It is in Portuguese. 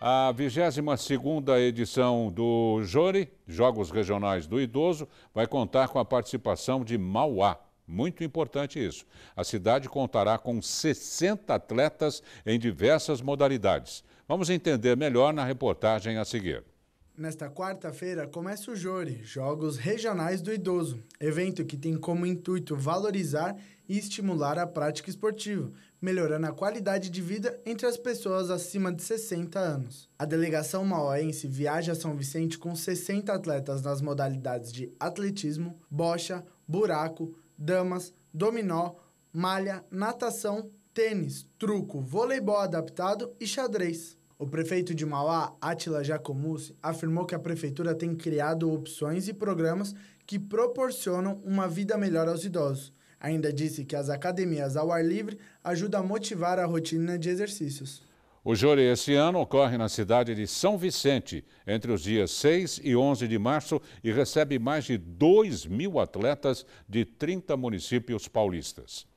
A 22ª edição do Jori, Jogos Regionais do Idoso, vai contar com a participação de Mauá. Muito importante isso. A cidade contará com 60 atletas em diversas modalidades. Vamos entender melhor na reportagem a seguir. Nesta quarta-feira começa o Jore, Jogos Regionais do Idoso, evento que tem como intuito valorizar e estimular a prática esportiva, melhorando a qualidade de vida entre as pessoas acima de 60 anos. A delegação maoense viaja a São Vicente com 60 atletas nas modalidades de atletismo, bocha, buraco, damas, dominó, malha, natação, tênis, truco, voleibol adaptado e xadrez. O prefeito de Mauá, Atila Jacomucci, afirmou que a prefeitura tem criado opções e programas que proporcionam uma vida melhor aos idosos. Ainda disse que as academias ao ar livre ajudam a motivar a rotina de exercícios. O júri esse ano ocorre na cidade de São Vicente, entre os dias 6 e 11 de março, e recebe mais de 2 mil atletas de 30 municípios paulistas.